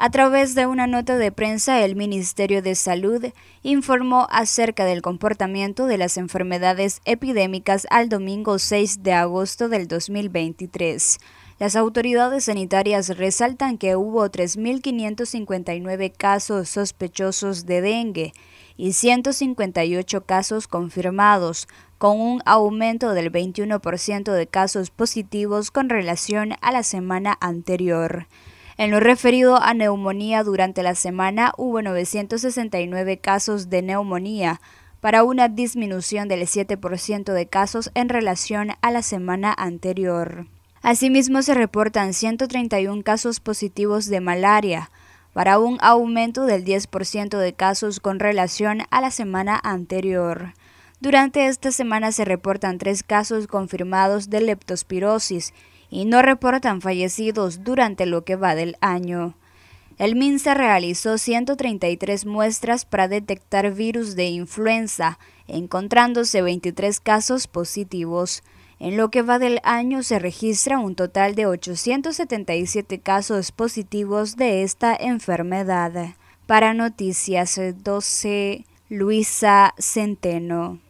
A través de una nota de prensa, el Ministerio de Salud informó acerca del comportamiento de las enfermedades epidémicas al domingo 6 de agosto del 2023. Las autoridades sanitarias resaltan que hubo 3.559 casos sospechosos de dengue y 158 casos confirmados, con un aumento del 21% de casos positivos con relación a la semana anterior. En lo referido a neumonía durante la semana hubo 969 casos de neumonía, para una disminución del 7% de casos en relación a la semana anterior. Asimismo, se reportan 131 casos positivos de malaria, para un aumento del 10% de casos con relación a la semana anterior. Durante esta semana se reportan tres casos confirmados de leptospirosis y no reportan fallecidos durante lo que va del año. El MINSA realizó 133 muestras para detectar virus de influenza, encontrándose 23 casos positivos. En lo que va del año se registra un total de 877 casos positivos de esta enfermedad. Para Noticias 12, Luisa Centeno.